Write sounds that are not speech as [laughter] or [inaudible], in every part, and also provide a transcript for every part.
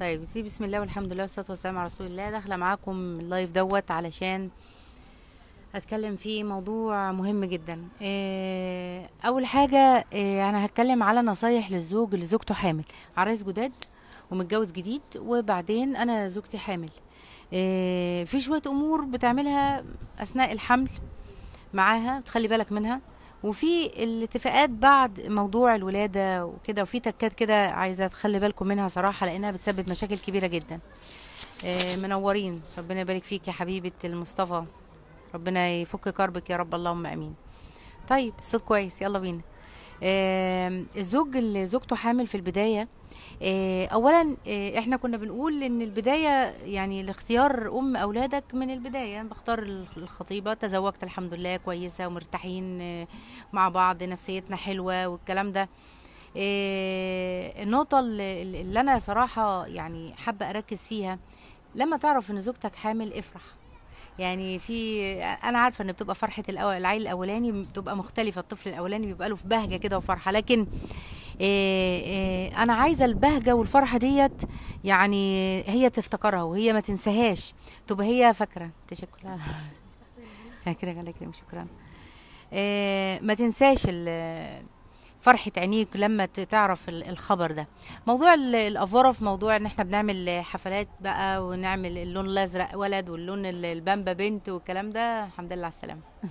طيب بتسيب بسم الله والحمد لله والصلاه والسلام على رسول الله داخله معاكم اللايف دوت علشان هتكلم في موضوع مهم جدا إيه اول حاجه إيه انا هتكلم على نصايح للزوج اللي زوجته حامل عريس جداد ومتجوز جديد وبعدين انا زوجتي حامل إيه في شويه امور بتعملها اثناء الحمل معاها تخلي بالك منها وفي الاتفاقات بعد موضوع الولاده وكده وفي تكات كده عايزه تخلي بالكم منها صراحه لانها بتسبب مشاكل كبيره جدا آه، منورين ربنا يبارك فيك يا حبيبه المصطفى ربنا يفك كربك يا رب اللهم امين طيب الصوت كويس يلا بينا الزوج اللي زوجته حامل في البدايه آه، اولا آه، احنا كنا بنقول ان البدايه يعني الاختيار ام اولادك من البدايه بختار الخطيبه تزوجت الحمد لله كويسه ومرتاحين آه، مع بعض نفسيتنا حلوه والكلام ده النقطه اللي انا صراحه يعني حابه اركز فيها لما تعرف ان زوجتك حامل افرح يعني في انا عارفه ان بتبقى فرحه العيل الاولاني بتبقى مختلفه الطفل الاولاني بيبقى له في بهجه كده وفرحه لكن انا عايزه البهجه والفرحه ديت يعني هي تفتكرها وهي ما تنساهاش تبقى هي فاكره تشكرا شكرا [laughs] لك شكرا ما تنساش فرحه عينيك لما تعرف الخبر ده موضوع الافوره في موضوع ان احنا بنعمل حفلات بقى ونعمل اللون الازرق ولد واللون البامبا بنت والكلام ده الحمد لله على السلامه [laughs]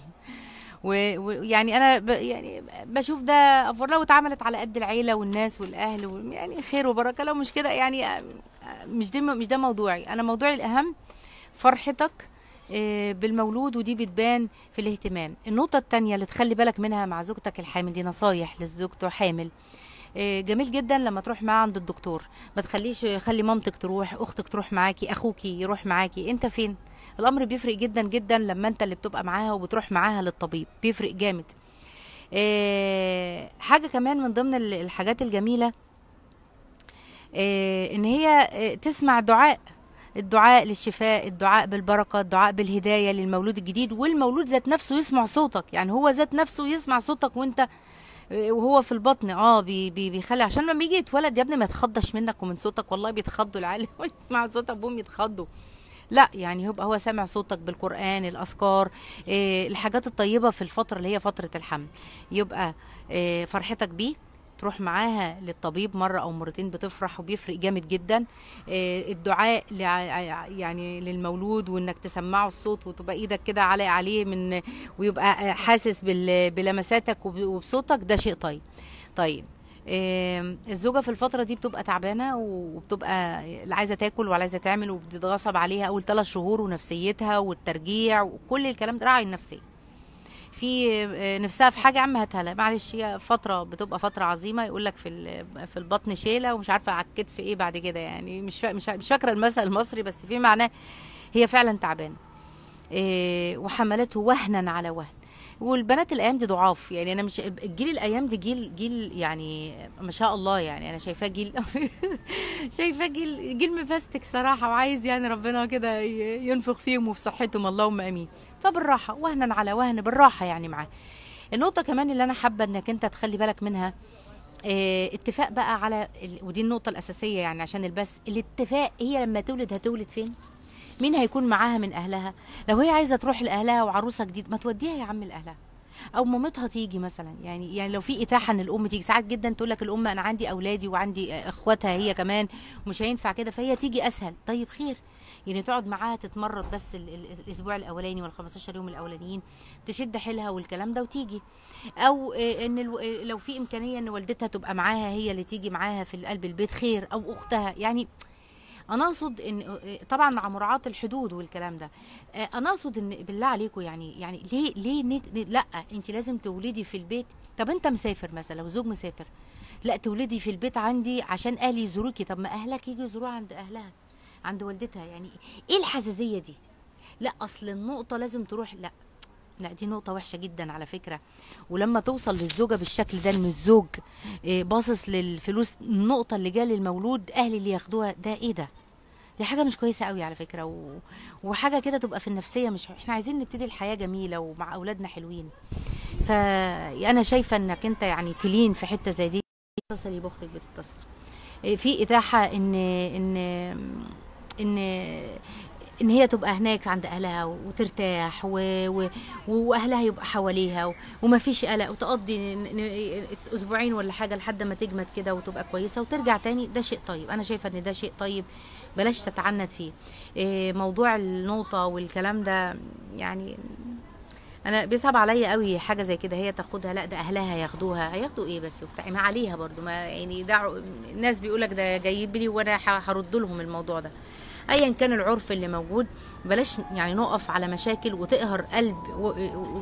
ويعني انا ب يعني بشوف ده افورة لو اتعملت على قد العيله والناس والاهل يعني خير وبركه لو مش كده يعني آه، مش ده مش ده موضوعي انا موضوعي الاهم فرحتك آه، بالمولود ودي بتبان في الاهتمام النقطة التانية اللي تخلي بالك منها مع زوجتك الحامل دي نصايح للزوجة حامل آه، جميل جدا لما تروح معاه عند الدكتور ما تخليش خلي مامتك تروح اختك تروح معاكي اخوكي يروح معاكي انت فين الامر بيفرق جدا جدا لما انت اللي بتبقى معاها وبتروح معاها للطبيب بيفرق جامد آه، حاجه كمان من ضمن الحاجات الجميله ان هي تسمع دعاء الدعاء للشفاء الدعاء بالبركة الدعاء بالهداية للمولود الجديد والمولود ذات نفسه يسمع صوتك يعني هو ذات نفسه يسمع صوتك وانت آه، وهو في البطن اه بي بي بيخلي عشان لما بيجي يتولد يا ابني ما يتخضش منك ومن صوتك والله بيتخضوا العالم [laughs] يسمعوا صوت ابوهم يتخضوا لا يعني يبقى هو سامع صوتك بالقران الاذكار إيه الحاجات الطيبه في الفتره اللي هي فتره الحمل يبقى إيه فرحتك بيه بتروح معاها للطبيب مره او مرتين بتفرح وبيفرق جامد جدا آه، الدعاء يعني للمولود وانك تسمعه الصوت وتبقى ايدك كده علق عليه من ويبقى حاسس بلمساتك وبصوتك ده شيء طيب طيب آه، الزوجه في الفتره دي بتبقى تعبانه وبتبقى لا عايزه تاكل ولا عايزه تعمل وبتتغصب عليها اول ثلاث شهور ونفسيتها والترجيع وكل الكلام ده راعي النفسيه في آه، نفسها في حاجه عم هاتها لها معلش هي فتره بتبقى فتره عظيمه يقول لك في في البطن شيله ومش عارفه على الكتف ايه بعد كده يعني مش مش مش فاكره المثل المصري بس في معناه هي فعلا تعبانه إيه وحملته وهنا على وهن والبنات الايام دي ضعاف يعني انا مش الجيل الايام دي جيل جيل يعني ما شاء الله يعني انا شايفاه جيل [laughs] شايفاه جيل جيل مفستك صراحه وعايز يعني ربنا كده ينفخ فيهم وفي صحتهم اللهم امين فبالراحه وهنا على وهن بالراحه يعني معاه النقطه كمان اللي انا حابه انك انت تخلي بالك منها آه، اتفاق بقى على ودي النقطه الاساسيه يعني عشان البس الاتفاق هي لما تولد هتولد فين مين هيكون معاها من اهلها لو هي عايزه تروح لاهلها وعروسه جديد ما توديها يا عم لاهلها او مامتها تيجي مثلا يعني يعني لو في اتاحه ان الام تيجي ساعات جدا تقول لك الام انا عندي اولادي وعندي اخواتها هي كمان ومش هينفع كده فهي تيجي اسهل طيب خير يعني تقعد معاها تتمرد بس الاسبوع الاولاني وال 15 يوم الاولانيين تشد حيلها والكلام ده وتيجي او ان لو في امكانيه ان والدتها تبقى معاها هي اللي تيجي معاها في قلب البيت خير او اختها يعني انا اقصد ان طبعا مع مراعاه الحدود والكلام ده انا اقصد ان بالله عليكم يعني يعني ليه ليه نت... لا انت لازم تولدي في البيت طب انت مسافر مثلا لو زوج مسافر لا تولدي في البيت عندي عشان اهلي يزوروكي طب ما اهلك يجوا يزوروها عند اهلها عند والدتها يعني ايه الحزازيه دي لا اصل النقطه لازم تروح لا لا دي نقطة وحشة جدا على فكرة ولما توصل للزوجة بالشكل ده من الزوج آه، باصص للفلوس النقطة اللي جايه للمولود أهلي اللي ياخدوها ده إيه ده؟ دي حاجه مش كويسه قوي على فكره و... وحاجه كده تبقى في النفسيه مش احنا عايزين نبتدي الحياه جميله ومع اولادنا حلوين فانا شايفه انك انت يعني تلين في حته زي دي يا اختك بتتصل في اتاحه ان ان ان ان هي تبقى هناك عند اهلها وترتاح و... و... واهلها يبقى حواليها و... وما فيش قلق وتقضي اسبوعين ولا حاجه لحد ما تجمد كده وتبقى كويسه وترجع تاني ده شيء طيب انا شايفه ان ده شيء طيب بلاش تتعنت فيه إيه موضوع النوطه والكلام ده يعني انا بيصعب عليا قوي حاجه زي كده هي تاخدها لا ده اهلها ياخدوها هياخدوا ايه بس وبتاع ما عليها برضو ما يعني دعوا الناس بيقولك ده جايب لي وانا هرد لهم الموضوع ده ايا كان العرف اللي موجود بلاش يعني نقف على مشاكل وتقهر قلب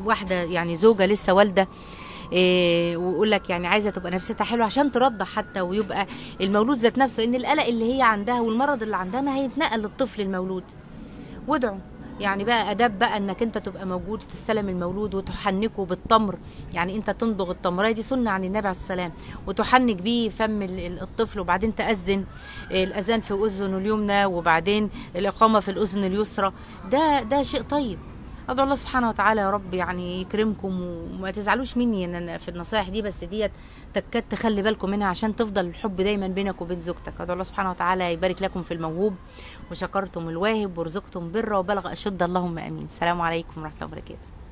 واحده يعني زوجه لسه والده إيه ويقول لك يعني عايزه تبقى نفسيتها حلوه عشان ترضع حتى ويبقى المولود ذات نفسه ان القلق اللي هي عندها والمرض اللي عندها ما هيتنقل للطفل المولود وادعوا يعني بقى اداب بقى انك انت تبقى موجود تستلم المولود وتحنكه بالتمر يعني انت تنضغ التمره دي سنه عن النبي عليه السلام وتحنك بيه فم الطفل وبعدين تاذن الاذان في اذنه اليمنى وبعدين الاقامه في الاذن اليسرى ده ده شيء طيب ادعو الله سبحانه وتعالى يا رب يعني يكرمكم وما تزعلوش مني ان انا في النصايح دي بس ديت تكاد تخلي بالكم منها عشان تفضل الحب دايما بينك وبين زوجتك ادعو الله سبحانه وتعالى يبارك لكم في الموهوب وشكرتم الواهب ورزقتم بره وبلغ اشد اللهم امين السلام عليكم ورحمه الله وبركاته